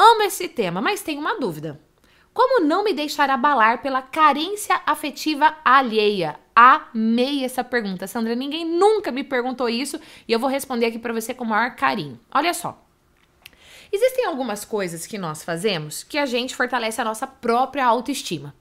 Amo esse tema, mas tenho uma dúvida. Como não me deixar abalar pela carência afetiva alheia? Amei essa pergunta, Sandra. Ninguém nunca me perguntou isso e eu vou responder aqui para você com o maior carinho. Olha só. Existem algumas coisas que nós fazemos que a gente fortalece a nossa própria autoestima.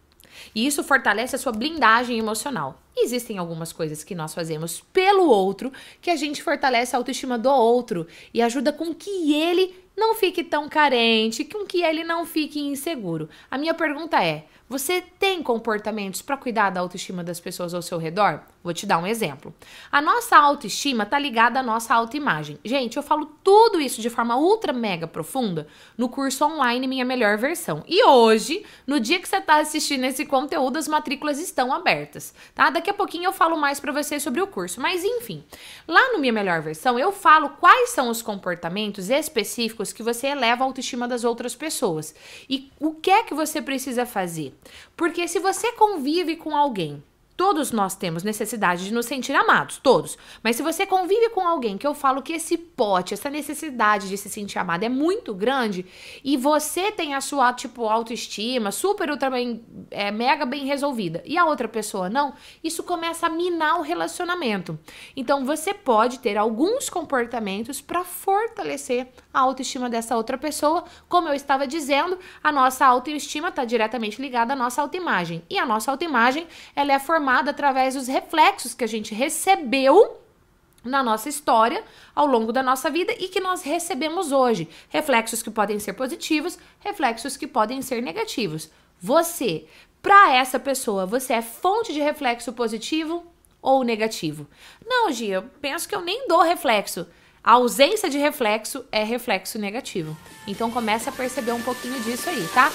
E isso fortalece a sua blindagem emocional. Existem algumas coisas que nós fazemos pelo outro que a gente fortalece a autoestima do outro e ajuda com que ele não fique tão carente, com que ele não fique inseguro. A minha pergunta é: você tem comportamentos para cuidar da autoestima das pessoas ao seu redor? Vou te dar um exemplo. A nossa autoestima tá ligada à nossa autoimagem. Gente, eu falo tudo isso de forma ultra mega profunda no curso online Minha Melhor Versão. E hoje, no dia que você está assistindo esse conteúdo, as matrículas estão abertas, tá? Daqui Daqui a pouquinho eu falo mais para vocês sobre o curso. Mas enfim, lá no Minha Melhor Versão eu falo quais são os comportamentos específicos que você eleva a autoestima das outras pessoas e o que é que você precisa fazer. Porque se você convive com alguém Todos nós temos necessidade de nos sentir amados, todos. Mas se você convive com alguém que eu falo que esse pote, essa necessidade de se sentir amado é muito grande e você tem a sua tipo autoestima super ultra bem, é, mega bem resolvida e a outra pessoa não, isso começa a minar o relacionamento. Então você pode ter alguns comportamentos para forçar fortalecer a autoestima dessa outra pessoa. Como eu estava dizendo, a nossa autoestima está diretamente ligada à nossa autoimagem. E a nossa autoimagem, ela é formada através dos reflexos que a gente recebeu na nossa história ao longo da nossa vida e que nós recebemos hoje. Reflexos que podem ser positivos, reflexos que podem ser negativos. Você, para essa pessoa, você é fonte de reflexo positivo ou negativo? Não, Gia, eu penso que eu nem dou reflexo. A ausência de reflexo é reflexo negativo. Então comece a perceber um pouquinho disso aí, tá?